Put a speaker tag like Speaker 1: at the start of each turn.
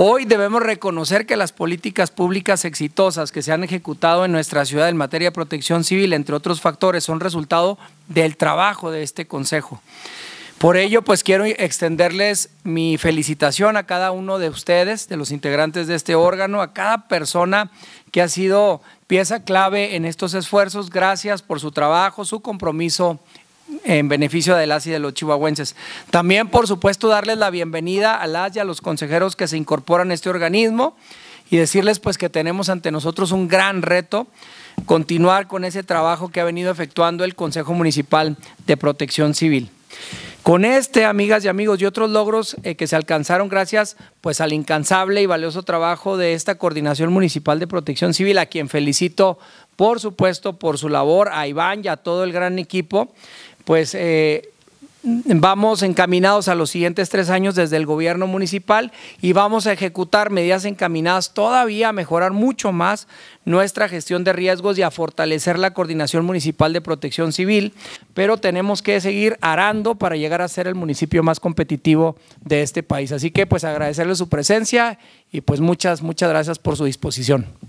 Speaker 1: Hoy debemos reconocer que las políticas públicas exitosas que se han ejecutado en nuestra ciudad en materia de protección civil, entre otros factores, son resultado del trabajo de este Consejo. Por ello, pues quiero extenderles mi felicitación a cada uno de ustedes, de los integrantes de este órgano, a cada persona que ha sido pieza clave en estos esfuerzos. Gracias por su trabajo, su compromiso en beneficio de las y de los chihuahuenses. También, por supuesto, darles la bienvenida a las y a los consejeros que se incorporan a este organismo y decirles pues que tenemos ante nosotros un gran reto continuar con ese trabajo que ha venido efectuando el Consejo Municipal de Protección Civil. Con este, amigas y amigos, y otros logros eh, que se alcanzaron gracias pues al incansable y valioso trabajo de esta Coordinación Municipal de Protección Civil, a quien felicito por supuesto por su labor, a Iván y a todo el gran equipo pues eh, vamos encaminados a los siguientes tres años desde el gobierno municipal y vamos a ejecutar medidas encaminadas todavía a mejorar mucho más nuestra gestión de riesgos y a fortalecer la coordinación municipal de protección civil, pero tenemos que seguir arando para llegar a ser el municipio más competitivo de este país. Así que pues agradecerle su presencia y pues muchas, muchas gracias por su disposición.